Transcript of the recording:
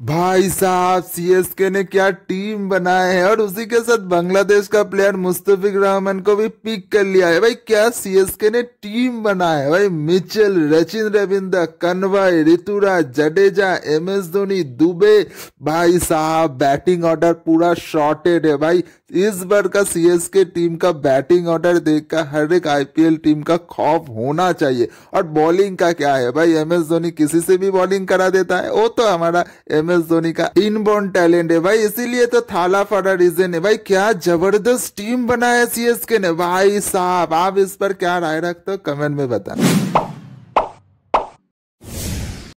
भाई साहब सीएसके ने क्या टीम बनाया है और उसी के साथ बांग्लादेश का प्लेयर मुस्तफिक रहमान को भी पिक कर लिया है भाई क्या सीएसके ने टीम बनाया है भाई Mitchell Rachin Ravindra Conway Ruturaj Jadeja M S Dhoni Dube भाई साहब बैटिंग ऑर्डर पूरा शॉर्टेड है भाई इस बार का सीएसके टीम का बैटिंग ऑर्डर देखकर हर एक आईपीएल टीम का खौफ होना चाहिए और बॉलिंग का क्या है भाई एम एस धोनी किसी से भी बॉलिंग करा देता है वो तो हमारा एम एस धोनी का इनबोर्न टैलेंट है भाई इसीलिए तो थाला फड़ा रीजन है भाई क्या जबरदस्त टीम बना है सीएसके ने भाई साहब आप इस पर क्या राय रखते हो कमेंट में बताना